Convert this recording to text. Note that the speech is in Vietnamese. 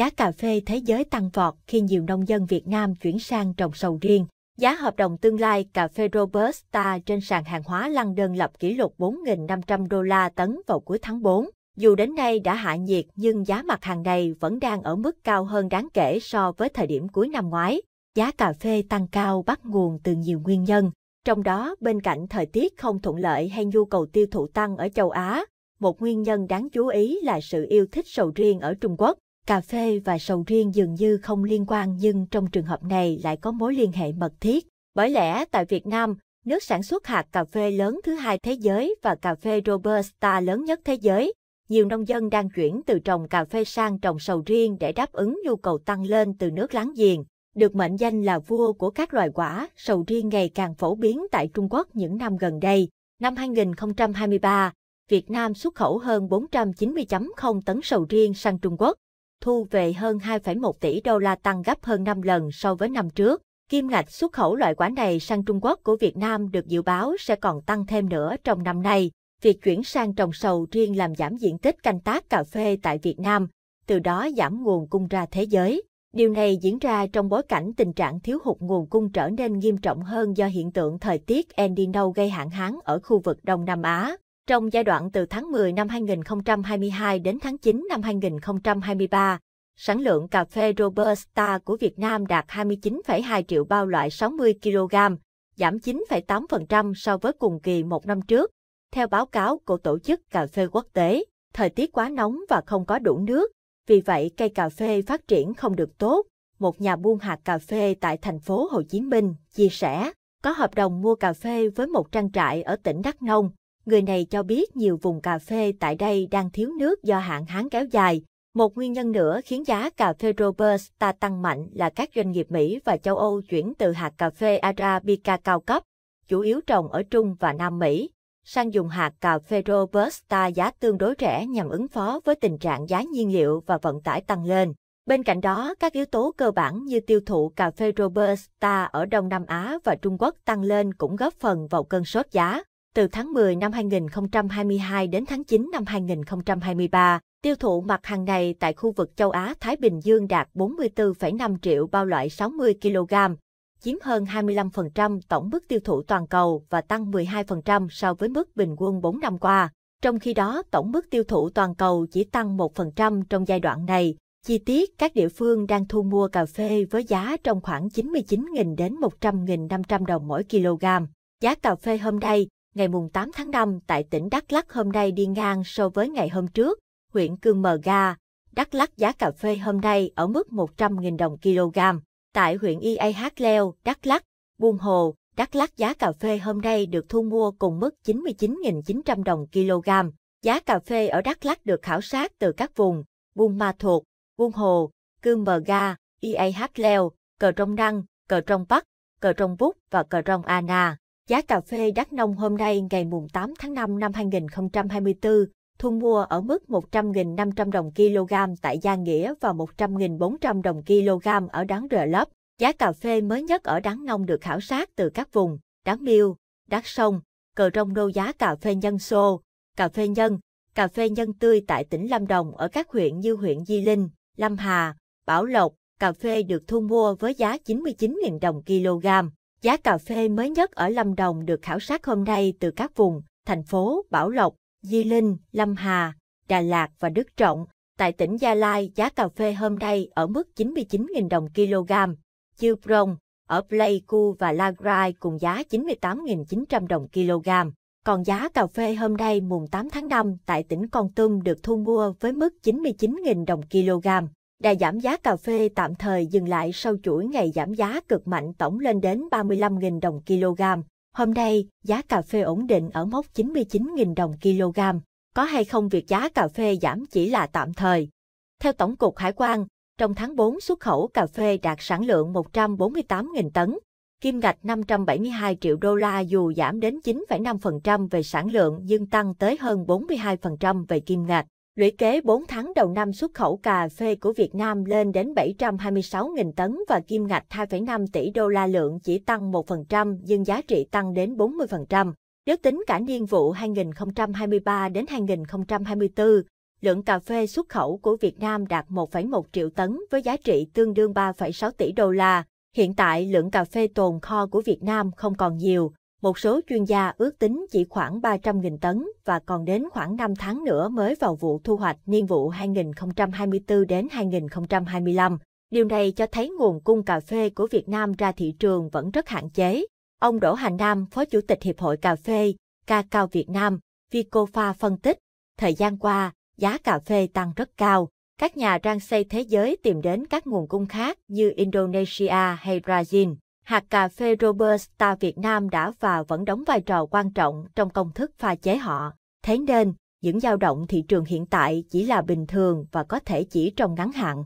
giá cà phê thế giới tăng vọt khi nhiều nông dân Việt Nam chuyển sang trồng sầu riêng. Giá hợp đồng tương lai cà phê Robusta trên sàn hàng hóa đơn lập kỷ lục 4.500 đô la tấn vào cuối tháng 4. Dù đến nay đã hạ nhiệt nhưng giá mặt hàng này vẫn đang ở mức cao hơn đáng kể so với thời điểm cuối năm ngoái. Giá cà phê tăng cao bắt nguồn từ nhiều nguyên nhân, trong đó bên cạnh thời tiết không thuận lợi hay nhu cầu tiêu thụ tăng ở châu Á, một nguyên nhân đáng chú ý là sự yêu thích sầu riêng ở Trung Quốc. Cà phê và sầu riêng dường như không liên quan nhưng trong trường hợp này lại có mối liên hệ mật thiết. Bởi lẽ tại Việt Nam, nước sản xuất hạt cà phê lớn thứ hai thế giới và cà phê Robusta lớn nhất thế giới, nhiều nông dân đang chuyển từ trồng cà phê sang trồng sầu riêng để đáp ứng nhu cầu tăng lên từ nước láng giềng. Được mệnh danh là vua của các loài quả, sầu riêng ngày càng phổ biến tại Trung Quốc những năm gần đây. Năm 2023, Việt Nam xuất khẩu hơn 490.0 tấn sầu riêng sang Trung Quốc thu về hơn 2,1 tỷ đô la tăng gấp hơn 5 lần so với năm trước. Kim ngạch xuất khẩu loại quả này sang Trung Quốc của Việt Nam được dự báo sẽ còn tăng thêm nữa trong năm nay. Việc chuyển sang trồng sầu riêng làm giảm diện tích canh tác cà phê tại Việt Nam, từ đó giảm nguồn cung ra thế giới. Điều này diễn ra trong bối cảnh tình trạng thiếu hụt nguồn cung trở nên nghiêm trọng hơn do hiện tượng thời tiết El Nino gây hạn hán ở khu vực Đông Nam Á. Trong giai đoạn từ tháng 10 năm 2022 đến tháng 9 năm 2023, sản lượng cà phê Robusta của Việt Nam đạt 29,2 triệu bao loại 60 kg, giảm 9,8% so với cùng kỳ một năm trước. Theo báo cáo của Tổ chức Cà phê Quốc tế, thời tiết quá nóng và không có đủ nước, vì vậy cây cà phê phát triển không được tốt. Một nhà buôn hạt cà phê tại thành phố Hồ Chí Minh chia sẻ, có hợp đồng mua cà phê với một trang trại ở tỉnh Đắk Nông, Người này cho biết nhiều vùng cà phê tại đây đang thiếu nước do hạn hán kéo dài. Một nguyên nhân nữa khiến giá cà phê Robusta tăng mạnh là các doanh nghiệp Mỹ và châu Âu chuyển từ hạt cà phê Arabica cao cấp, chủ yếu trồng ở Trung và Nam Mỹ, sang dùng hạt cà phê Robusta giá tương đối rẻ nhằm ứng phó với tình trạng giá nhiên liệu và vận tải tăng lên. Bên cạnh đó, các yếu tố cơ bản như tiêu thụ cà phê Robusta ở Đông Nam Á và Trung Quốc tăng lên cũng góp phần vào cơn sốt giá. Từ tháng 10 năm 2022 đến tháng 9 năm 2023, tiêu thụ mặt hàng này tại khu vực châu Á-Thái Bình Dương đạt 44,5 triệu bao loại 60 kg, chiếm hơn 25% tổng mức tiêu thụ toàn cầu và tăng 12% so với mức bình quân 4 năm qua. Trong khi đó, tổng mức tiêu thụ toàn cầu chỉ tăng 1% trong giai đoạn này. Chi tiết, các địa phương đang thu mua cà phê với giá trong khoảng 99.000 đến 100.500 đồng mỗi kg. Giá cà phê hôm nay, ngày mùng 8 tháng 5 tại tỉnh Đắk Lắk hôm nay đi ngang so với ngày hôm trước, huyện Cư Mờ Ga, Đắk Lắk giá cà phê hôm nay ở mức 100.000 đồng kg. Tại huyện IAH Leo, Đắk Lắk, Buôn Hồ, Đắk Lắk giá cà phê hôm nay được thu mua cùng mức 99.900 đồng kg. Giá cà phê ở Đắk Lắk được khảo sát từ các vùng Buôn Ma Thuột, Buôn Hồ, Cư Mờ Ga, IAH Leo, Cờ Trong Năng, Cờ Trong Bắc, Cờ Trong bút và Cờ Trong Ana. Giá cà phê đắk nông hôm nay ngày mùng 8 tháng 5 năm 2024 thu mua ở mức 100.500 đồng kg tại Gia Nghĩa và 100.400 đồng kg ở đáng Rờ Lấp. Giá cà phê mới nhất ở đáng nông được khảo sát từ các vùng đáng miêu, đáng sông, cờ rông đô giá cà phê nhân xô, cà phê nhân, cà phê nhân tươi tại tỉnh Lâm Đồng ở các huyện như huyện Di Linh, Lâm Hà, Bảo Lộc, cà phê được thu mua với giá 99.000 đồng kg. Giá cà phê mới nhất ở Lâm Đồng được khảo sát hôm nay từ các vùng, thành phố Bảo Lộc, Di Linh, Lâm Hà, Đà Lạt và Đức Trọng. Tại tỉnh Gia Lai, giá cà phê hôm nay ở mức 99.000 đồng kg. Chư Prong, ở Pleiku và Lagrai cùng giá 98.900 đồng kg. Còn giá cà phê hôm nay mùng 8 tháng 5 tại tỉnh Con Tum được thu mua với mức 99.000 đồng kg. Đà giảm giá cà phê tạm thời dừng lại sau chuỗi ngày giảm giá cực mạnh tổng lên đến 35.000 đồng kg. Hôm nay, giá cà phê ổn định ở mốc 99.000 đồng kg. Có hay không việc giá cà phê giảm chỉ là tạm thời? Theo Tổng cục Hải quan, trong tháng 4 xuất khẩu cà phê đạt sản lượng 148.000 tấn, kim ngạch 572 triệu đô la dù giảm đến 9,5% về sản lượng nhưng tăng tới hơn 42% về kim ngạch. Lũy kế 4 tháng đầu năm xuất khẩu cà phê của Việt Nam lên đến 726.000 tấn và kim ngạch 2,5 tỷ đô la lượng chỉ tăng 1% nhưng giá trị tăng đến 40%. Nếu tính cả niên vụ 2023 đến 2024, lượng cà phê xuất khẩu của Việt Nam đạt 1,1 triệu tấn với giá trị tương đương 3,6 tỷ đô la. Hiện tại lượng cà phê tồn kho của Việt Nam không còn nhiều, một số chuyên gia ước tính chỉ khoảng 300.000 tấn và còn đến khoảng 5 tháng nữa mới vào vụ thu hoạch niên vụ 2024 đến 2025. Điều này cho thấy nguồn cung cà phê của Việt Nam ra thị trường vẫn rất hạn chế. Ông Đỗ Hành Nam, Phó Chủ tịch Hiệp hội Cà phê, Ca Cao Việt Nam, Vicofa phân tích, thời gian qua, giá cà phê tăng rất cao. Các nhà rang xây thế giới tìm đến các nguồn cung khác như Indonesia hay Brazil hạt cà phê Robusta Việt Nam đã và vẫn đóng vai trò quan trọng trong công thức pha chế họ. Thế nên, những dao động thị trường hiện tại chỉ là bình thường và có thể chỉ trong ngắn hạn.